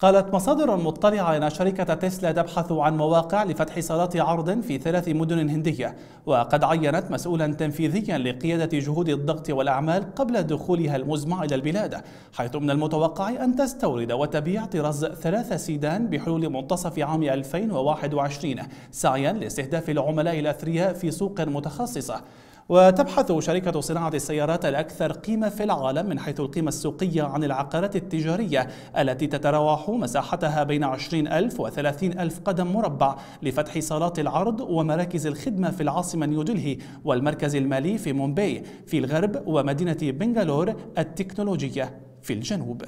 قالت مصادر مطلعة أن شركة تسلا تبحث عن مواقع لفتح صالات عرض في ثلاث مدن هندية وقد عينت مسؤولا تنفيذيا لقيادة جهود الضغط والأعمال قبل دخولها المزمع إلى البلاد حيث من المتوقع أن تستورد وتبيع طراز ثلاث سيدان بحلول منتصف عام 2021 سعيا لاستهداف العملاء الأثرياء في سوق متخصصة وتبحث شركة صناعة السيارات الأكثر قيمة في العالم من حيث القيمة السوقية عن العقارات التجارية التي تتراوح مساحتها بين 20 ألف و 30 ألف قدم مربع لفتح صالات العرض ومراكز الخدمة في العاصمة نيودلهي والمركز المالي في مومباي في الغرب ومدينة بنغالور التكنولوجية في الجنوب